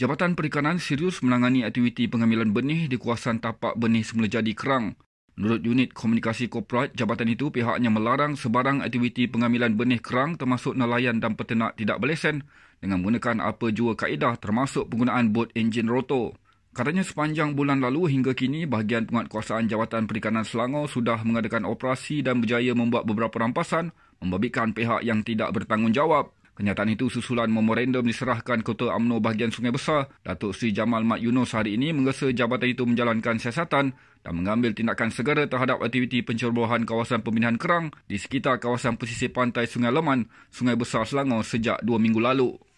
Jabatan Perikanan serius menangani aktiviti pengambilan benih di kawasan tapak benih semula jadi kerang. Menurut unit komunikasi korporat, jabatan itu pihaknya melarang sebarang aktiviti pengambilan benih kerang termasuk nelayan dan peternak tidak berlesen dengan menggunakan apa jua kaedah termasuk penggunaan bot enjin roto. Katanya sepanjang bulan lalu hingga kini, bahagian penguatkuasaan Jabatan Perikanan Selangor sudah mengadakan operasi dan berjaya membuat beberapa rampasan membabitkan pihak yang tidak bertanggungjawab. Kenyataan itu susulan memorandum diserahkan Ketua UMNO bahagian Sungai Besar, Datuk Sri Jamal Mat Yunus hari ini mengesa jabatan itu menjalankan siasatan dan mengambil tindakan segera terhadap aktiviti pencerobohan kawasan pembinaan kerang di sekitar kawasan pesisir pantai Sungai Leman, Sungai Besar Selangor sejak dua minggu lalu.